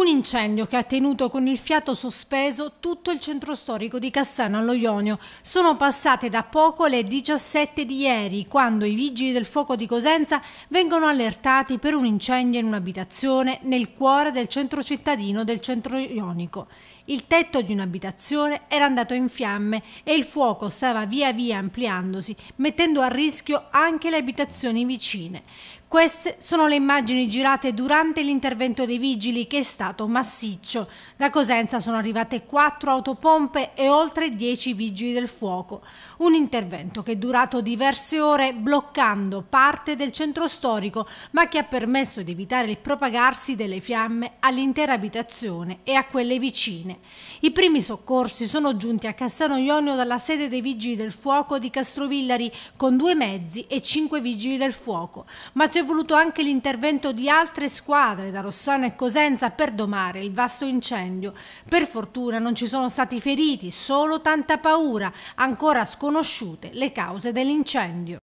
Un incendio che ha tenuto con il fiato sospeso tutto il centro storico di Cassano allo Ionio. Sono passate da poco le 17 di ieri, quando i vigili del fuoco di Cosenza vengono allertati per un incendio in un'abitazione nel cuore del centro cittadino del centro ionico. Il tetto di un'abitazione era andato in fiamme e il fuoco stava via via ampliandosi, mettendo a rischio anche le abitazioni vicine. Queste sono le immagini girate durante l'intervento dei vigili che è stato massiccio. Da Cosenza sono arrivate quattro autopompe e oltre dieci vigili del fuoco. Un intervento che è durato diverse ore bloccando parte del centro storico ma che ha permesso di evitare il propagarsi delle fiamme all'intera abitazione e a quelle vicine. I primi soccorsi sono giunti a Cassano Ionio dalla sede dei vigili del fuoco di Castrovillari con due mezzi e cinque vigili del fuoco. Ma c'è è voluto anche l'intervento di altre squadre da Rossano e Cosenza per domare il vasto incendio. Per fortuna non ci sono stati feriti, solo tanta paura, ancora sconosciute le cause dell'incendio.